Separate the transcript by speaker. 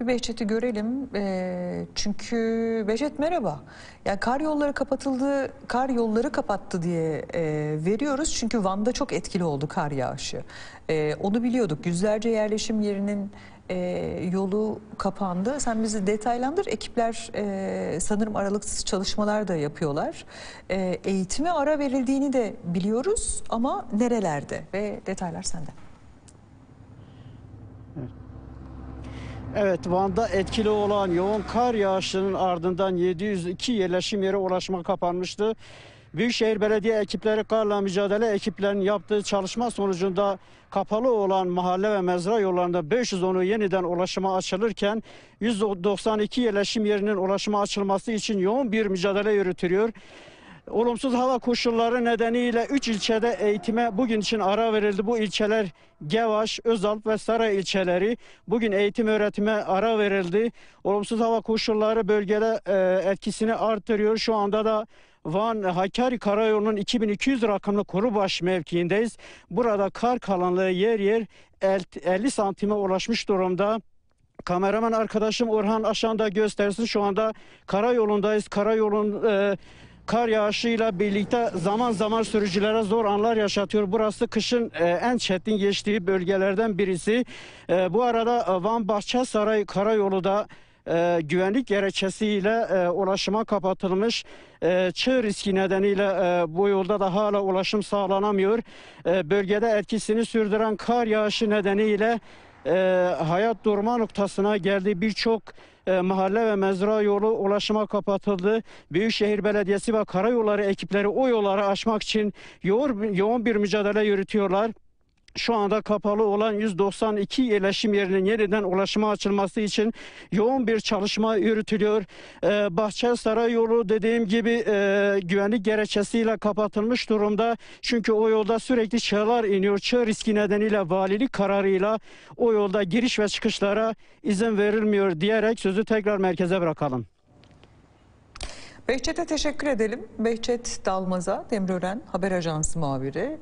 Speaker 1: Bir Behçet'i görelim. E, çünkü Behçet merhaba. Yani kar yolları kapatıldı, kar yolları kapattı diye e, veriyoruz. Çünkü Van'da çok etkili oldu kar yağışı. E, onu biliyorduk. Yüzlerce yerleşim yerinin e, yolu kapandı. Sen bizi detaylandır. Ekipler e, sanırım aralıksız çalışmalar da yapıyorlar. E, eğitime ara verildiğini de biliyoruz ama nerelerde? Ve detaylar sende.
Speaker 2: Evet Van'da etkili olan yoğun kar yağışının ardından 702 yerleşim yeri ulaşma kapanmıştı. Büyükşehir Belediye ekipleri karla mücadele ekiplerinin yaptığı çalışma sonucunda kapalı olan mahalle ve mezra yollarında 510'u yeniden ulaşıma açılırken 192 yerleşim yerinin ulaşıma açılması için yoğun bir mücadele yürütülüyor. Olumsuz hava koşulları nedeniyle 3 ilçede eğitime bugün için ara verildi. Bu ilçeler Gevaş, Özalp ve Saray ilçeleri bugün eğitim öğretime ara verildi. Olumsuz hava koşulları bölgede e, etkisini artırıyor. Şu anda da Van Hakkari Karayolu'nun 2200 rakımlı Korubaş mevkiindeyiz. Burada kar kalınlığı yer yer 50 santime ulaşmış durumda. Kameraman arkadaşım Orhan Aşan da göstersin. Şu anda karayolundayız. Karayolun e, kar yağışıyla birlikte zaman zaman sürücülere zor anlar yaşatıyor. Burası kışın e, en çetin geçtiği bölgelerden birisi. E, bu arada e, Van Bahçe Bahçesaray Karayolu da güvenlik gerekçesiyle e, ulaşıma kapatılmış. E, çığ riski nedeniyle bu yolda da hala ulaşım sağlanamıyor. bölgede etkisini sürdüren kar yağışı nedeniyle hayat durma noktasına geldiği birçok e, mahalle ve mezra yolu ulaşıma kapatıldı. Büyükşehir Belediyesi ve karayolları ekipleri o yolları aşmak için yoğun, yoğun bir mücadele yürütüyorlar şu anda kapalı olan 192 yerleşim yerinin yeniden ulaşıma açılması için yoğun bir çalışma yürütülüyor. Ee, Bahçe Saray yolu dediğim gibi e, güvenlik gerekçesiyle kapatılmış durumda. Çünkü o yolda sürekli çığlar iniyor. Çığ riski nedeniyle valilik kararıyla o yolda giriş ve çıkışlara izin verilmiyor diyerek sözü tekrar merkeze bırakalım.
Speaker 1: Behçet'e teşekkür edelim. Behçet Dalmaz'a, Demirören Haber Ajansı muhabiri.